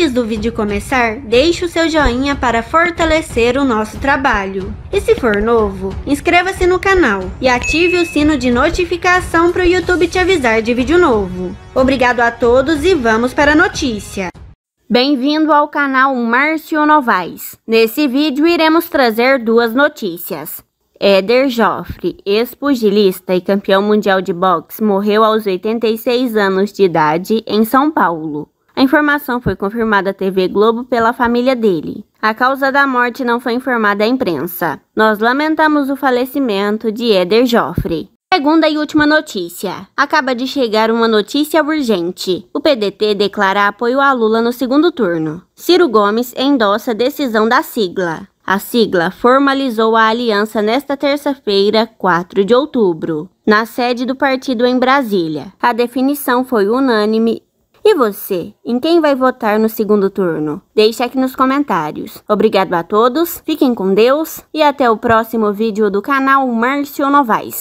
Antes do vídeo começar, deixe o seu joinha para fortalecer o nosso trabalho. E se for novo, inscreva-se no canal e ative o sino de notificação para o YouTube te avisar de vídeo novo. Obrigado a todos e vamos para a notícia. Bem-vindo ao canal Márcio Novaes. Nesse vídeo iremos trazer duas notícias. Éder Joffre, ex-pugilista e campeão mundial de boxe, morreu aos 86 anos de idade em São Paulo. A informação foi confirmada à TV Globo pela família dele. A causa da morte não foi informada à imprensa. Nós lamentamos o falecimento de Éder Joffre. Segunda e última notícia. Acaba de chegar uma notícia urgente. O PDT declara apoio a Lula no segundo turno. Ciro Gomes endossa decisão da sigla. A sigla formalizou a aliança nesta terça-feira, 4 de outubro, na sede do partido em Brasília. A definição foi unânime e você, em quem vai votar no segundo turno? Deixe aqui nos comentários. Obrigado a todos, fiquem com Deus e até o próximo vídeo do canal Márcio Novaes.